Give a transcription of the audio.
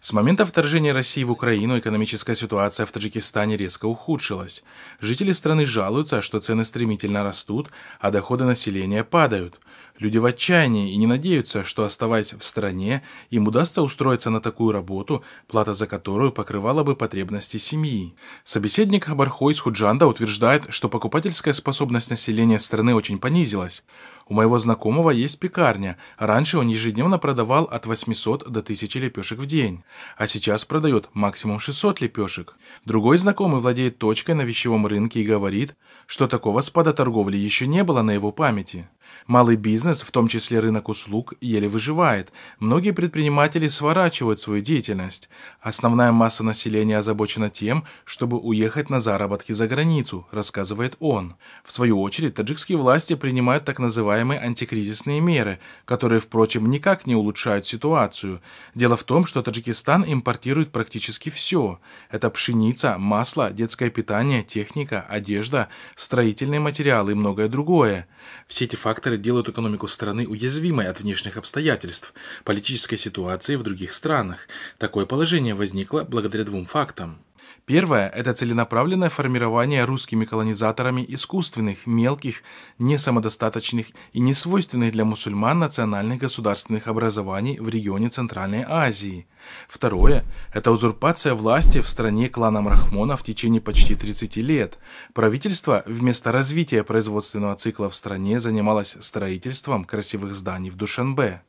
С момента вторжения России в Украину экономическая ситуация в Таджикистане резко ухудшилась. Жители страны жалуются, что цены стремительно растут, а доходы населения падают. Люди в отчаянии и не надеются, что оставаясь в стране, им удастся устроиться на такую работу, плата за которую покрывала бы потребности семьи. Собеседник Хабархойс Худжанда утверждает, что покупательская способность населения страны очень понизилась. У моего знакомого есть пекарня. Раньше он ежедневно продавал от 800 до 1000 лепешек в день, а сейчас продает максимум 600 лепешек. Другой знакомый владеет точкой на вещевом рынке и говорит, что такого спада торговли еще не было на его памяти. Малый бизнес, в том числе рынок услуг, еле выживает. Многие предприниматели сворачивают свою деятельность. Основная масса населения озабочена тем, чтобы уехать на заработки за границу, рассказывает он. В свою очередь, таджикские власти принимают так называемые антикризисные меры, которые, впрочем, никак не улучшают ситуацию. Дело в том, что Таджикистан импортирует практически все. Это пшеница, масло, детское питание, техника, одежда, строительные материалы и многое другое. Все эти факты факторы делают экономику страны уязвимой от внешних обстоятельств, политической ситуации в других странах. Такое положение возникло благодаря двум фактам. Первое – это целенаправленное формирование русскими колонизаторами искусственных, мелких, несамодостаточных и несвойственных для мусульман национальных государственных образований в регионе Центральной Азии. Второе – это узурпация власти в стране кланом Рахмона в течение почти 30 лет. Правительство вместо развития производственного цикла в стране занималось строительством красивых зданий в Душанбе.